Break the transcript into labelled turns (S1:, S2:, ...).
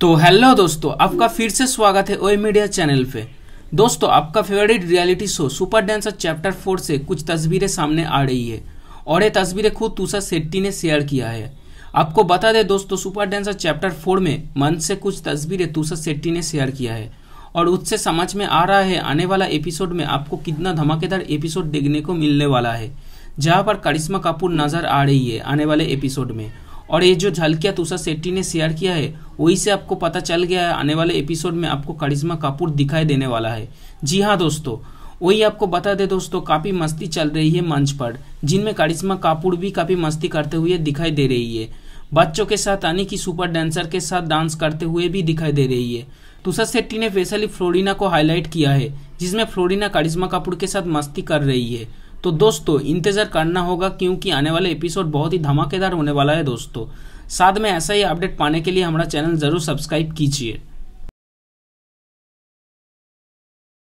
S1: तो हेलो दोस्तों आपका फिर से स्वागत है ओ मीडिया चैनल पे दोस्तों आपका favourite reality show super dancer chapter four से कुछ तस्वीरें सामने आ रही है और ये तस्वीरें खुद तुषा शेट्टी ने शेयर किया है आपको बता दें दोस्तों सुपर डांसर चैप्टर फोर में मन से कुछ तस्वीरें तुषा शेट्टी ने शेयर किया है और उससे समझ में आ रहा है आने वाला एपिसोड में आपको कितना धमाकेदार एपिसोड देखने को मिलने वाला है जहाँ पर करिश्मा कपूर नजर आ रही है आने वाले एपिसोड में और ये जो झलकिया तुषार शेट्टी ने शेयर किया है वही से आपको पता चल गया है आने वाले एपिसोड में आपको करिश्मा कपूर दिखाई देने वाला है जी हाँ दोस्तों वही आपको बता दे दोस्तों काफ़ी मस्ती चल रही है मंच पर जिनमें करिश्मा कपूर भी काफ़ी मस्ती करते हुए दिखाई दे रही है बच्चों के साथ यानी कि सुपर डांसर के साथ डांस करते हुए भी दिखाई दे रही है तुषार शेट्टी ने स्पेशली फ्लोरिना को हाईलाइट किया है जिसमें फ्लोरिना करिश्मा कपूर के साथ मस्ती कर रही है तो दोस्तों इंतज़ार करना होगा क्योंकि आने वाले एपिसोड बहुत ही धमाकेदार होने वाला है दोस्तों साथ में ऐसा ही अपडेट पाने के लिए हमारा चैनल ज़रूर सब्सक्राइब कीजिए